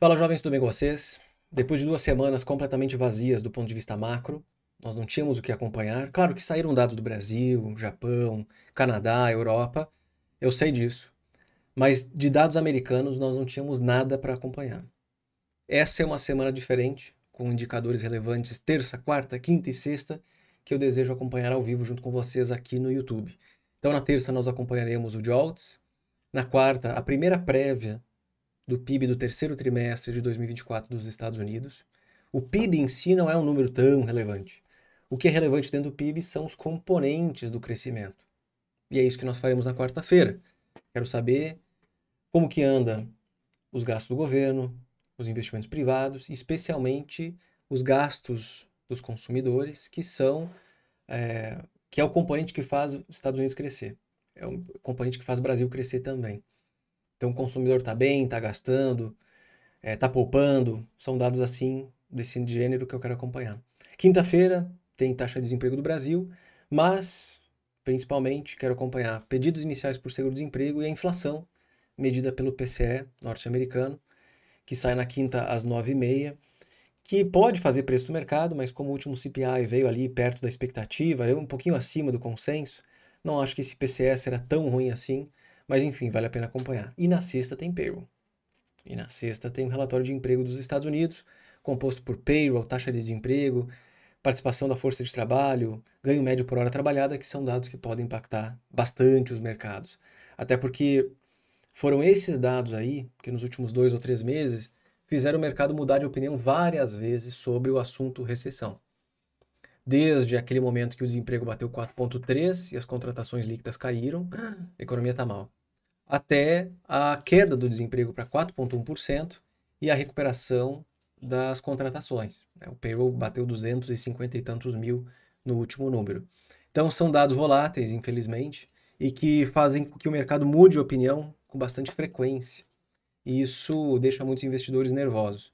Fala jovens, tudo bem com vocês? Depois de duas semanas completamente vazias do ponto de vista macro, nós não tínhamos o que acompanhar. Claro que saíram dados do Brasil, Japão, Canadá, Europa, eu sei disso. Mas de dados americanos nós não tínhamos nada para acompanhar. Essa é uma semana diferente, com indicadores relevantes terça, quarta, quinta e sexta, que eu desejo acompanhar ao vivo junto com vocês aqui no YouTube. Então na terça nós acompanharemos o JOLTS, na quarta a primeira prévia do PIB do terceiro trimestre de 2024 dos Estados Unidos. O PIB em si não é um número tão relevante. O que é relevante dentro do PIB são os componentes do crescimento. E é isso que nós faremos na quarta-feira. Quero saber como que anda os gastos do governo, os investimentos privados, especialmente os gastos dos consumidores, que são é, que é o componente que faz os Estados Unidos crescer. É o componente que faz o Brasil crescer também. Então o consumidor está bem, está gastando, está é, tá poupando. São dados assim, desse gênero que eu quero acompanhar. Quinta-feira tem taxa de desemprego do Brasil, mas principalmente quero acompanhar pedidos iniciais por seguro-desemprego e a inflação, medida pelo PCE norte-americano, que sai na quinta às nove e meia que pode fazer preço do mercado, mas como o último CPI veio ali perto da expectativa, um pouquinho acima do consenso, não acho que esse PCE será tão ruim assim. Mas enfim, vale a pena acompanhar. E na sexta tem payroll. E na sexta tem o um relatório de emprego dos Estados Unidos, composto por payroll, taxa de desemprego, participação da força de trabalho, ganho médio por hora trabalhada, que são dados que podem impactar bastante os mercados. Até porque foram esses dados aí, que nos últimos dois ou três meses, fizeram o mercado mudar de opinião várias vezes sobre o assunto recessão desde aquele momento que o desemprego bateu 4,3% e as contratações líquidas caíram, a economia está mal, até a queda do desemprego para 4,1% e a recuperação das contratações. Né? O payroll bateu 250 e tantos mil no último número. Então são dados voláteis, infelizmente, e que fazem que o mercado mude de opinião com bastante frequência. E isso deixa muitos investidores nervosos.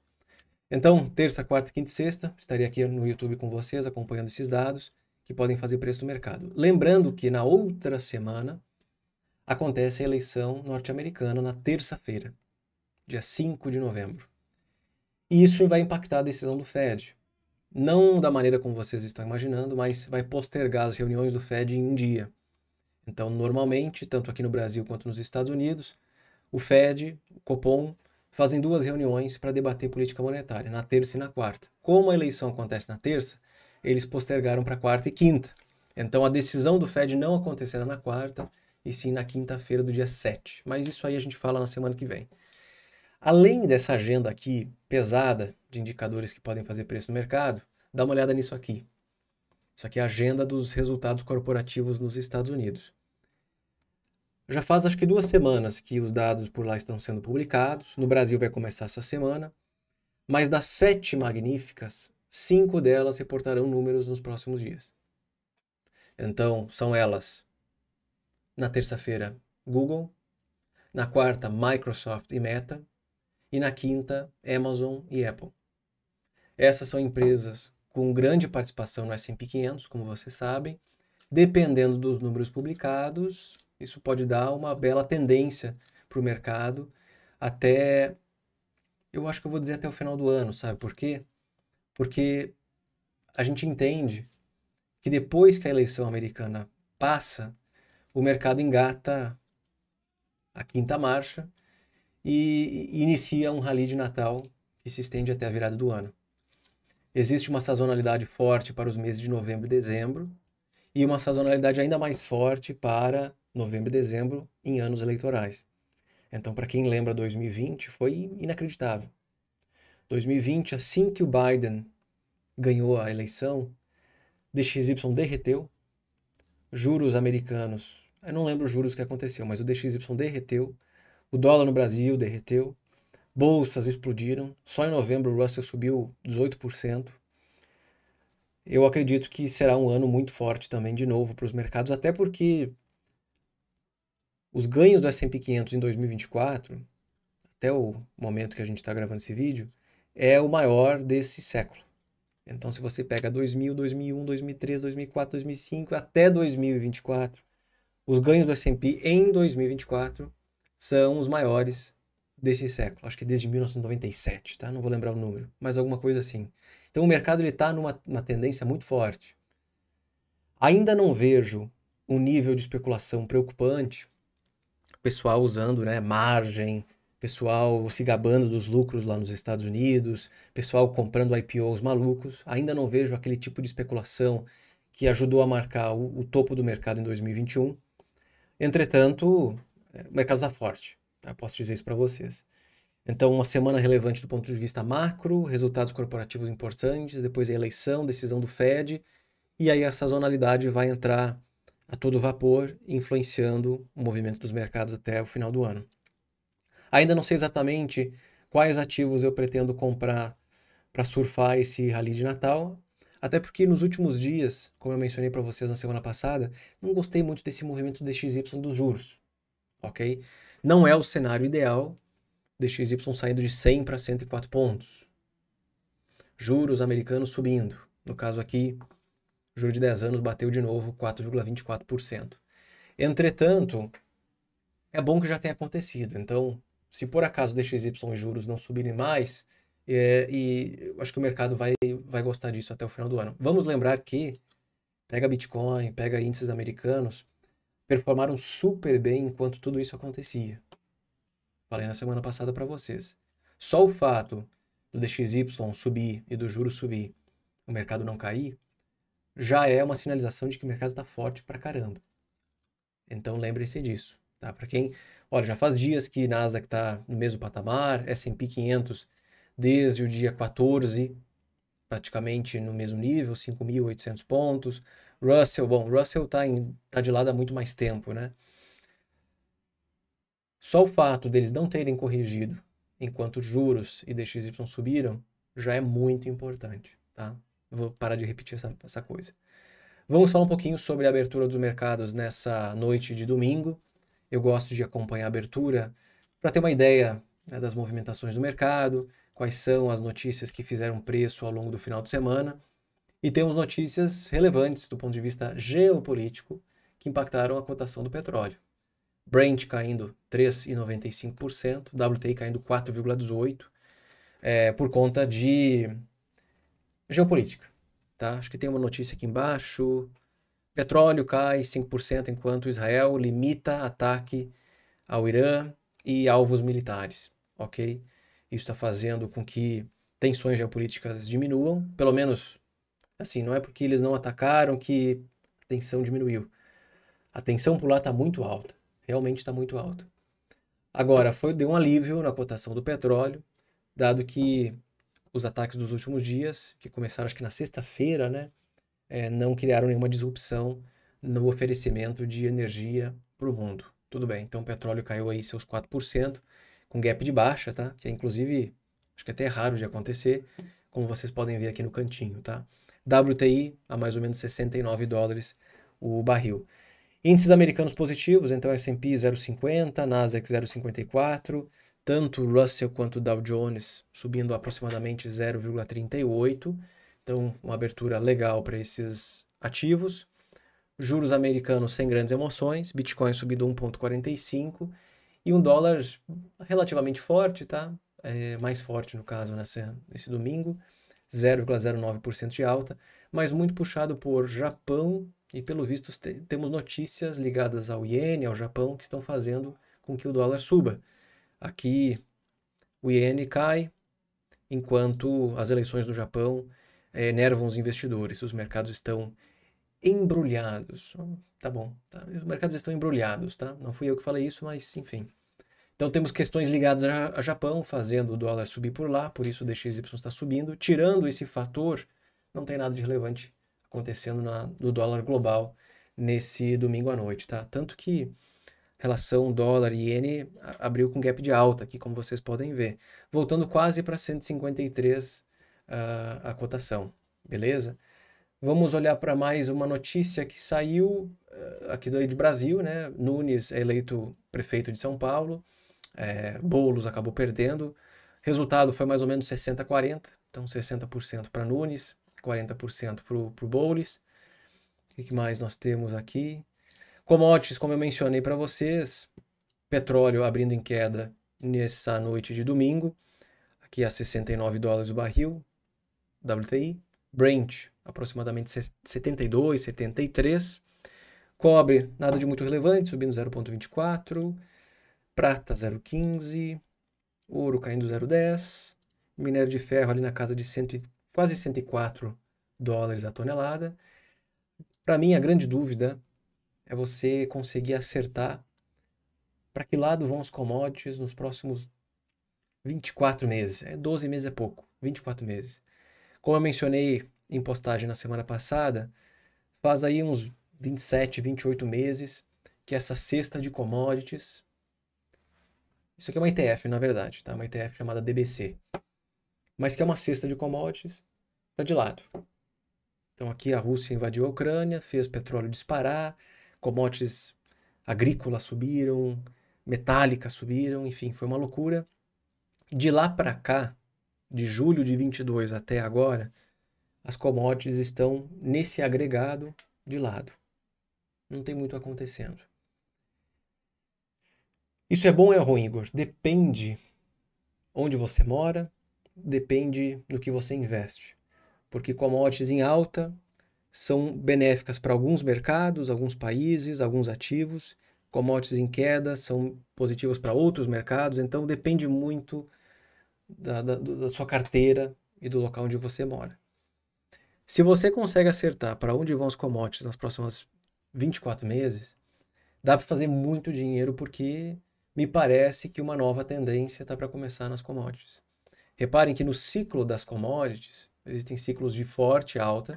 Então, terça, quarta, quinta e sexta, estarei aqui no YouTube com vocês, acompanhando esses dados que podem fazer preço do mercado. Lembrando que na outra semana acontece a eleição norte-americana na terça-feira, dia 5 de novembro. E isso vai impactar a decisão do Fed. Não da maneira como vocês estão imaginando, mas vai postergar as reuniões do Fed em um dia. Então, normalmente, tanto aqui no Brasil quanto nos Estados Unidos, o Fed, o Copom, fazem duas reuniões para debater política monetária, na terça e na quarta. Como a eleição acontece na terça, eles postergaram para quarta e quinta. Então a decisão do Fed não acontecerá na quarta, e sim na quinta-feira do dia 7. Mas isso aí a gente fala na semana que vem. Além dessa agenda aqui pesada de indicadores que podem fazer preço no mercado, dá uma olhada nisso aqui. Isso aqui é a agenda dos resultados corporativos nos Estados Unidos. Já faz acho que duas semanas que os dados por lá estão sendo publicados. No Brasil vai começar essa semana. Mas das sete magníficas, cinco delas reportarão números nos próximos dias. Então, são elas. Na terça-feira, Google. Na quarta, Microsoft e Meta. E na quinta, Amazon e Apple. Essas são empresas com grande participação no S&P 500, como vocês sabem. Dependendo dos números publicados, isso pode dar uma bela tendência para o mercado até. Eu acho que eu vou dizer até o final do ano, sabe por quê? Porque a gente entende que depois que a eleição americana passa, o mercado engata a quinta marcha e inicia um rally de Natal que se estende até a virada do ano. Existe uma sazonalidade forte para os meses de novembro e dezembro, e uma sazonalidade ainda mais forte para novembro e dezembro em anos eleitorais. Então, para quem lembra 2020, foi inacreditável. 2020, assim que o Biden ganhou a eleição, DXY derreteu, juros americanos, eu não lembro os juros que aconteceu, mas o DXY derreteu, o dólar no Brasil derreteu, bolsas explodiram, só em novembro o Russell subiu 18%, eu acredito que será um ano muito forte também, de novo, para os mercados, até porque os ganhos do S&P 500 em 2024, até o momento que a gente está gravando esse vídeo, é o maior desse século. Então, se você pega 2000, 2001, 2003, 2004, 2005 até 2024, os ganhos do S&P em 2024 são os maiores desse século. Acho que desde 1997, tá? Não vou lembrar o número, mas alguma coisa assim. Então o mercado está numa tendência muito forte. Ainda não vejo um nível de especulação preocupante, pessoal usando né, margem, pessoal se gabando dos lucros lá nos Estados Unidos, pessoal comprando IPOs malucos. Ainda não vejo aquele tipo de especulação que ajudou a marcar o, o topo do mercado em 2021. Entretanto, é, o mercado está forte. Eu tá? Posso dizer isso para vocês. Então, uma semana relevante do ponto de vista macro, resultados corporativos importantes, depois a eleição, decisão do Fed, e aí a sazonalidade vai entrar a todo vapor, influenciando o movimento dos mercados até o final do ano. Ainda não sei exatamente quais ativos eu pretendo comprar para surfar esse rally de Natal, até porque nos últimos dias, como eu mencionei para vocês na semana passada, não gostei muito desse movimento DXY dos juros, ok? Não é o cenário ideal, DXY saindo de 100 para 104 pontos. Juros americanos subindo. No caso aqui, juro de 10 anos bateu de novo 4,24%. Entretanto, é bom que já tenha acontecido. Então, se por acaso DXY e juros não subirem mais, é, e acho que o mercado vai, vai gostar disso até o final do ano. Vamos lembrar que pega Bitcoin, pega índices americanos, performaram super bem enquanto tudo isso acontecia. Falei na semana passada para vocês. Só o fato do DXY subir e do juro subir, o mercado não cair, já é uma sinalização de que o mercado está forte para caramba. Então lembrem-se disso, tá? Para quem, olha, já faz dias que Nasdaq está no mesmo patamar, S&P 500 desde o dia 14 praticamente no mesmo nível, 5.800 pontos. Russell, bom, Russell está tá de lado há muito mais tempo, né? Só o fato deles não terem corrigido enquanto juros e DXY subiram já é muito importante, tá? vou parar de repetir essa, essa coisa. Vamos falar um pouquinho sobre a abertura dos mercados nessa noite de domingo. Eu gosto de acompanhar a abertura para ter uma ideia né, das movimentações do mercado, quais são as notícias que fizeram preço ao longo do final de semana. E temos notícias relevantes do ponto de vista geopolítico que impactaram a cotação do petróleo. Brent caindo 3,95%, WTI caindo 4,18%, é, por conta de geopolítica. Tá? Acho que tem uma notícia aqui embaixo. Petróleo cai 5% enquanto Israel limita ataque ao Irã e alvos militares. Ok? Isso está fazendo com que tensões geopolíticas diminuam, pelo menos assim, não é porque eles não atacaram que a tensão diminuiu. A tensão por lá está muito alta realmente está muito alto. Agora, foi de um alívio na cotação do petróleo, dado que os ataques dos últimos dias, que começaram acho que na sexta-feira, né, é, não criaram nenhuma disrupção no oferecimento de energia para o mundo. Tudo bem, então o petróleo caiu aí seus 4%, com gap de baixa, tá? Que é inclusive, acho que é até é raro de acontecer, como vocês podem ver aqui no cantinho, tá? WTI a mais ou menos 69 dólares o barril. Índices americanos positivos, então S&P 0,50, Nasdaq 0,54, tanto Russell quanto Dow Jones subindo aproximadamente 0,38. Então, uma abertura legal para esses ativos. Juros americanos sem grandes emoções, Bitcoin subindo 1,45 e um dólar relativamente forte, tá? É, mais forte no caso nessa, nesse domingo, 0,09% de alta, mas muito puxado por Japão e pelo visto te, temos notícias ligadas ao iene, ao Japão, que estão fazendo com que o dólar suba. Aqui o iene cai, enquanto as eleições no Japão eh, enervam os investidores. Os mercados estão embrulhados. Tá bom, tá. os mercados estão embrulhados, tá? Não fui eu que falei isso, mas enfim. Então temos questões ligadas a Japão, fazendo o dólar subir por lá, por isso o DXY está subindo. Tirando esse fator, não tem nada de relevante acontecendo na, dólar global nesse domingo à noite, tá? Tanto que relação dólar e iene abriu com gap de alta aqui, como vocês podem ver, voltando quase para 153 uh, a cotação, beleza? Vamos olhar para mais uma notícia que saiu uh, aqui do Brasil, né? Nunes é eleito prefeito de São Paulo, é, Boulos acabou perdendo, resultado foi mais ou menos 60-40, então 60% para Nunes, 40% para o Bowles. O que mais nós temos aqui? Commodities, como eu mencionei para vocês, petróleo abrindo em queda nessa noite de domingo, aqui a 69 dólares o barril, WTI. Brent, aproximadamente 72, 73. Cobre, nada de muito relevante, subindo 0,24. Prata, 0,15. Ouro caindo 0,10. Minério de ferro ali na casa de 100, quase 104 dólares a tonelada. Para mim, a grande dúvida é você conseguir acertar para que lado vão os commodities nos próximos 24 meses. 12 é, meses é pouco, 24 meses. Como eu mencionei em postagem na semana passada, faz aí uns 27, 28 meses que essa cesta de commodities. Isso aqui é uma ETF, na verdade, tá? Uma ETF chamada DBC mas que é uma cesta de commodities, está de lado. Então aqui a Rússia invadiu a Ucrânia, fez petróleo disparar, commodities agrícolas subiram, metálicas subiram, enfim, foi uma loucura. De lá para cá, de julho de 22 até agora, as commodities estão nesse agregado de lado. Não tem muito acontecendo. Isso é bom ou é ruim, Igor? Depende onde você mora, depende do que você investe. Porque commodities em alta são benéficas para alguns mercados, alguns países, alguns ativos. Commodities em queda são positivas para outros mercados. Então depende muito da, da, da sua carteira e do local onde você mora. Se você consegue acertar para onde vão os commodities nas próximas 24 meses, dá para fazer muito dinheiro porque me parece que uma nova tendência está para começar nas commodities. Reparem que no ciclo das commodities, existem ciclos de forte alta,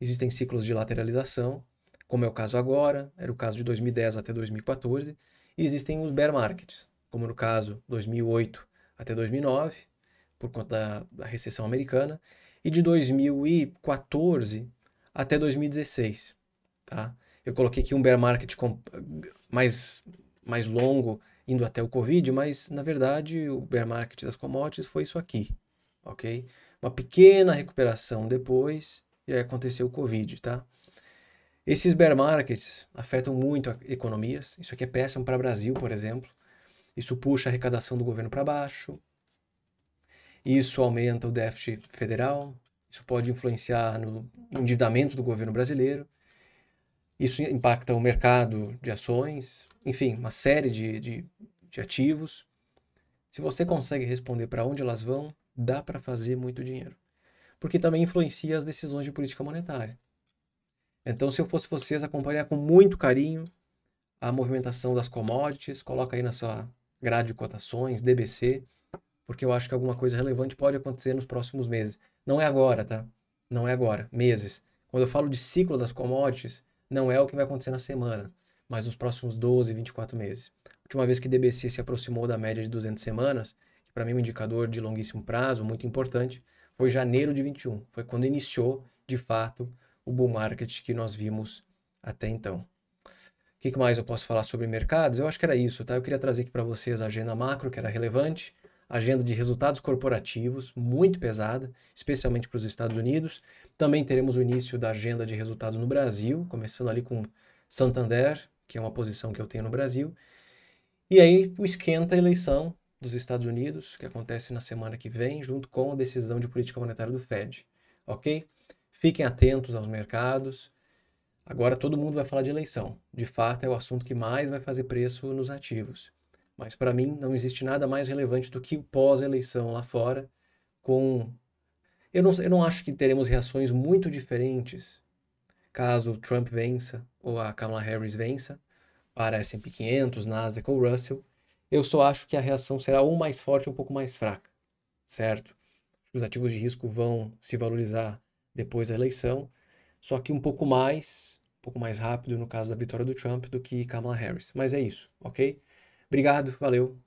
existem ciclos de lateralização, como é o caso agora, era o caso de 2010 até 2014, e existem os bear markets, como no caso 2008 até 2009, por conta da, da recessão americana, e de 2014 até 2016, tá? Eu coloquei aqui um bear market mais, mais longo indo até o Covid, mas na verdade o bear market das commodities foi isso aqui, ok? Uma pequena recuperação depois e aí aconteceu o Covid, tá? Esses bear markets afetam muito economias. Isso aqui é péssimo para o Brasil, por exemplo. Isso puxa a arrecadação do governo para baixo. Isso aumenta o déficit federal. Isso pode influenciar no endividamento do governo brasileiro. Isso impacta o mercado de ações. Enfim, uma série de, de de ativos. Se você consegue responder para onde elas vão, dá para fazer muito dinheiro. Porque também influencia as decisões de política monetária. Então, se eu fosse vocês, acompanhar com muito carinho a movimentação das commodities, coloca aí na sua grade de cotações, DBC, porque eu acho que alguma coisa relevante pode acontecer nos próximos meses. Não é agora, tá? Não é agora, meses. Quando eu falo de ciclo das commodities, não é o que vai acontecer na semana mas nos próximos 12, 24 meses. Última vez que DBC se aproximou da média de 200 semanas, que para mim é um indicador de longuíssimo prazo, muito importante, foi janeiro de 21. Foi quando iniciou, de fato, o bull market que nós vimos até então. O que mais eu posso falar sobre mercados? Eu acho que era isso, tá? Eu queria trazer aqui para vocês a agenda macro, que era relevante, agenda de resultados corporativos, muito pesada, especialmente para os Estados Unidos. Também teremos o início da agenda de resultados no Brasil, começando ali com Santander, que é uma posição que eu tenho no Brasil. E aí esquenta a eleição dos Estados Unidos, que acontece na semana que vem, junto com a decisão de política monetária do Fed, ok? Fiquem atentos aos mercados. Agora todo mundo vai falar de eleição. De fato, é o assunto que mais vai fazer preço nos ativos. Mas para mim, não existe nada mais relevante do que pós-eleição lá fora, com. Eu não, eu não acho que teremos reações muito diferentes caso o Trump vença ou a Kamala Harris vença para S&P 500, Nasdaq ou Russell, eu só acho que a reação será ou mais forte ou um pouco mais fraca, certo? Os ativos de risco vão se valorizar depois da eleição, só que um pouco mais, um pouco mais rápido no caso da vitória do Trump do que Kamala Harris. Mas é isso, ok? Obrigado, valeu,